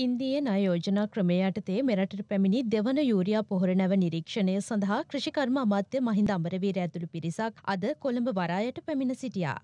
ඉන්දිය නයෝජනා ක්‍රමය යටතේ මෙරටට පැමිණි දෙවන යූරයා පොහොර නැව නිරීක්ෂණය සඳහා කෘෂිකර්ම අමාත්‍ය මහින්ද අමරවීර ඇතුළු පිරිසක් අද කොළඹ වරායට පැමිණ සිටියා.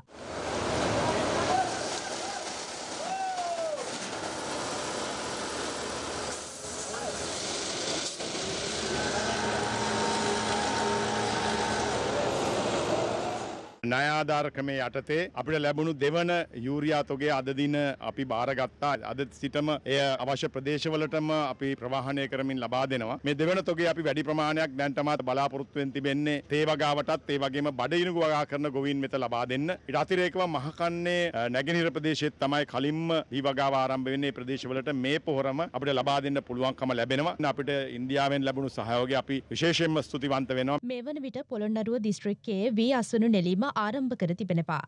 ණයාධාරක්‍රමේ යටතේ අපිට ලැබුණු දෙවන යූරියා තොගේ අද දින අපි බාරගත්තා. අද සිටම එය අවශ්‍ය ප්‍රදේශවලටම අපි ප්‍රවාහනය කරමින් ලබා දෙනවා. මේ දෙවන තොගේ අපි වැඩි ප්‍රමාණයක් දැන් තමයි බලාපොරොත්තු වෙන් තිබෙන්නේ. තේ වගාවටත් ඒ වගේම බඩ ඉනුගු වගා කරන ගොවීන් වෙත ලබා දෙන්න. ඊට අතිරේකව මහකන්නේ නැගෙනහිර ප්‍රදේශයේත් තමයි කලින්ම දී වගාව ආරම්භ වෙන්නේ ප්‍රදේශවලට මේ පොහොරම අපිට ලබා දෙන්න පුළුවන්කම ලැබෙනවා. අපිට ඉන්දියාවෙන් ලැබුණු සහයෝගය අපි විශේෂයෙන්ම ස්තුතිවන්ත වෙනවා. මෙවන විට පොළොන්නරුව දිස්ත්‍රික්කයේ වී අසුණු නෙලීම ආරම්භ කර තිබෙනවා.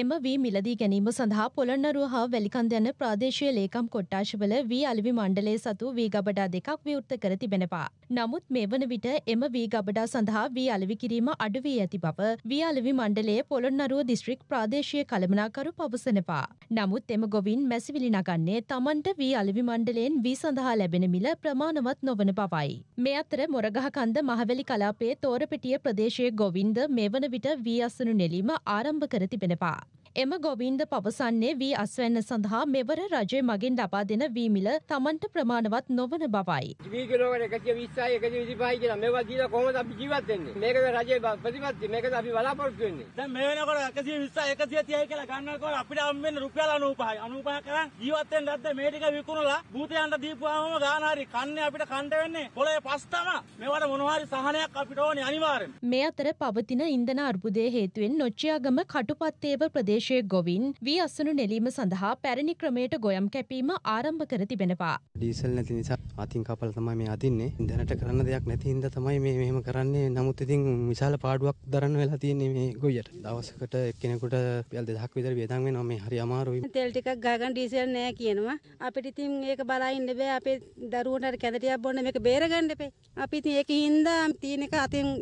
එම වී මිලදී ගැනීම සඳහා පොළොන්නරුව හා වැලිකන්ද යන ප්‍රාදේශීය ලේකම් කොට්ටාශවල වී අලවි මණ්ඩලය සතු වී ගබඩා දෙකක් විවෘත කර තිබෙනවා. නමුත් මේ වන විට එම වී ගබඩා සඳහා වී අලවි කිරීම අඩු වී ඇති බව වී අලවි මණ්ඩලයේ පොළොන්නරුව දිස්ත්‍රික් ප්‍රාදේශීය කළමනාකරු පවසනවා. නමුත් එම ගොවින් මැසිවිලි නගන්නේ තමන්ට වී අලවි මණ්ඩලයෙන් වී සඳහා ලැබෙන මිල ප්‍රමාණවත් නොවන බවයි. මේ අතර මොරගහකන්ද මහවැලි කලාපයේ තෝරපිටිය ප්‍රදේශයේ ගොවින්ද මේ වන විට වී අසනු නෙලීම ආරම්භ කර තිබෙනවා. එම ගොවින්ද පවසන්නේ වී අස්වැන්න සඳහා මෙවර රජය මගින් ලබා දෙන වීමිල තමන්ට ප්‍රමාණවත් නොවන බවයි. වීකලෝකට එකසිය විස්සයි එකසිය විසිපහයි කියලා මේවා දීලා කොහොමද අපි ජීවත් වෙන්නේ? මේකද රජයේ ප්‍රතිපත්ති මේකද අපි බලාපොරොත්තු වෙන්නේ. දැන් මේ වෙනකොට 120 130 කියලා ගන්නකොට අපිට හම් වෙන රුපියල් 95යි 95 කරන් ජීවත් වෙන්න නැද්ද මේ ටික විකුණලා භූතයන්ට දීපුවාම ගාන හරි කන්නේ අපිට කන්න වෙන්නේ පොළේ පස් තමයි. මේවට මොනවා හරි සහනයක් අපිට ඕනේ අනිවාර්යෙන්. මේ අතර පවතින ඉන්ධන අර්බුදයේ හේතුවෙන් නොච්චියාගම කටුපත්තේව ප්‍රදේශ ප්‍රදේශයේ ගොවින් වී අසුණු නෙලීම සඳහා පැරණි ක්‍රමයට ගොයම් කැපීම ආරම්භ කර තිබෙනවා. ඩීසල් නැති නිසා අතින් කපල තමයි මේ අදින්නේ. දැනට කරන්න දෙයක් නැති හින්දා තමයි මේ මෙහෙම කරන්නේ. නමුත් ඉතින් විශාල පාඩුවක් දරන්න වෙලා තියෙන්නේ මේ ගොයියට. දවසකට එක්කෙනෙකුට රුපියල් 2000ක් විතර වියදම් වෙනවා. මේ හරි අමාරුයි. තෙල් ටිකක් ගහගන්න ඩීසල් නැහැ කියනවා. අපිට ඉතින් ඒක බලා ඉන්න බෑ. අපේ දරුවන්ට අර කැඳටියක් බොන්න මේක බේරගන්න එපේ. අපි ඉතින් ඒක හින්දා තියෙන එක අතින්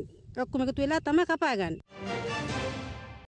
ඔක්කොම එකතු වෙලා තමයි කපා ගන්න.